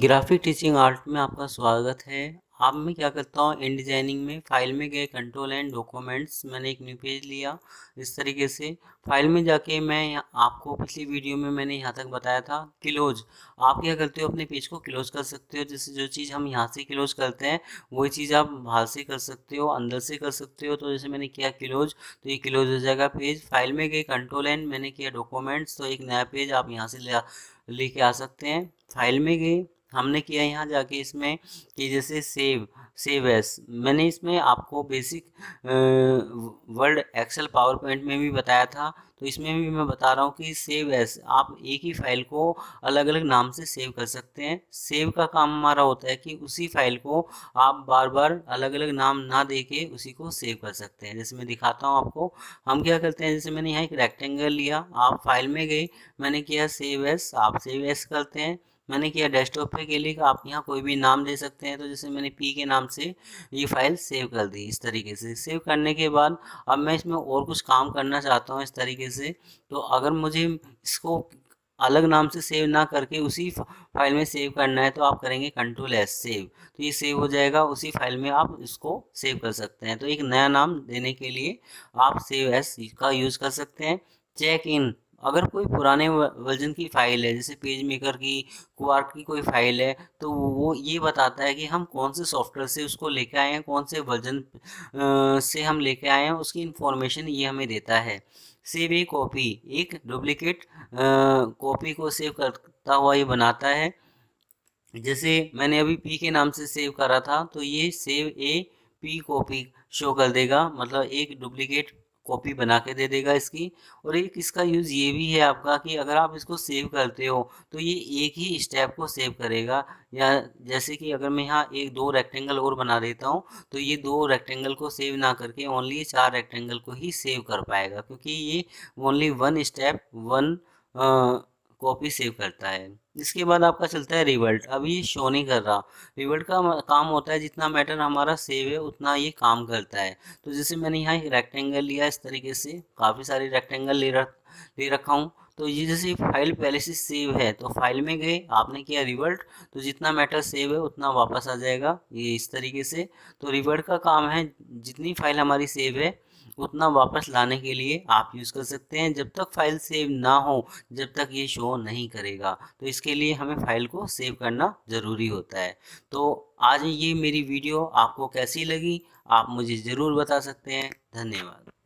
graphic teaching art में आपका स्वागत है आप मैं क्या करता हूँ इन डिज़ाइनिंग में फाइल में गए कंट्रोल एंड डॉक्यूमेंट्स मैंने एक न्यू पेज लिया इस तरीके से फाइल में जाके मैं आपको पिछली वीडियो में मैंने यहाँ तक बताया था क्लोज आप क्या करते हो अपने पेज को क्लोज कर सकते हो जैसे जो चीज़ हम यहाँ से क्लोज करते हैं वही चीज़ आप बाहर से कर सकते हो अंदर से कर सकते हो तो जैसे मैंने किया क्लोज तो ये क्लोज हो जाएगा पेज फाइल में गए कंट्रोल एंड मैंने किया डॉक्यूमेंट्स तो एक नया पेज आप यहाँ से लेके आ सकते हैं फाइल में गए हमने किया यहाँ जाके इसमें कि जैसे सेव सेव एस मैंने इसमें आपको basic Word Excel PowerPoint में भी बताया था तो इसमें भी मैं बता रहा हूँ कि सेव एस आप एक ही फाइल को अलग अलग नाम से सेव कर सकते हैं सेव का काम हमारा होता है कि उसी फाइल को आप बार बार अलग अलग नाम ना दे के उसी को सेव कर सकते हैं जैसे मैं दिखाता हूँ आपको हम क्या करते हैं जैसे मैंने यहाँ एक रेक्टेंगल लिया आप फाइल में गए मैंने किया सेव एस आप सेव एस करते हैं मैंने किया डेस्कटॉप पे के लिए आप यहाँ कोई भी नाम दे सकते हैं तो जैसे मैंने पी के नाम से ये फाइल सेव कर दी इस तरीके से सेव करने के बाद अब मैं इसमें और कुछ काम करना चाहता हूँ इस तरीके से तो अगर मुझे इसको अलग नाम से सेव ना करके उसी फाइल में सेव करना है तो आप करेंगे कंट्रोल एस सेव तो ये सेव हो जाएगा उसी फाइल में आप इसको सेव कर सकते हैं तो एक नया नाम देने के लिए आप सेव एस का यूज़ कर सकते हैं चेक इन अगर कोई पुराने वर्जन की फाइल है जैसे पेज मेकर की क्वार्क की कोई फाइल है तो वो ये बताता है कि हम कौन से सॉफ्टवेयर से उसको लेके आए हैं कौन से वर्जन से हम लेके आए हैं उसकी इन्फॉर्मेशन ये हमें देता है सेव ए कॉपी एक डुप्लीकेट कॉपी को सेव करता हुआ ये बनाता है जैसे मैंने अभी पी के नाम से सेव करा था तो ये सेव ए पी कॉपी शो कर देगा मतलब एक डुप्लीकेट कॉपी बना के दे देगा इसकी और एक इसका यूज़ ये भी है आपका कि अगर आप इसको सेव करते हो तो ये एक ही स्टेप को सेव करेगा या जैसे कि अगर मैं यहाँ एक दो रेक्टेंगल और बना देता हूँ तो ये दो रेक्टेंगल को सेव ना करके ओनली चार रेक्टेंगल को ही सेव कर पाएगा क्योंकि ये only one step one copy save करता है इसके बाद आपका चलता है रिवर्ट अभी ये शो नहीं कर रहा रिवर्ट का काम होता है जितना मैटर हमारा सेव है उतना ये काम करता है तो जैसे मैंने यहाँ रेक्टेंगल लिया इस तरीके से काफ़ी सारे रेक्टेंगल ले रख ले रखा हूँ तो ये जैसे फाइल पहले से सेव है तो फाइल में गए आपने किया रिवर्ट तो जितना मेटल सेव है उतना वापस आ जाएगा ये इस तरीके से तो रिवर्ट का काम है जितनी फाइल हमारी सेव है उतना वापस लाने के लिए आप यूज़ कर सकते हैं जब तक फाइल सेव ना हो जब तक ये शो नहीं करेगा तो इसके लिए हमें फाइल को सेव करना ज़रूरी होता है तो आज ये मेरी वीडियो आपको कैसी लगी आप मुझे ज़रूर बता सकते हैं धन्यवाद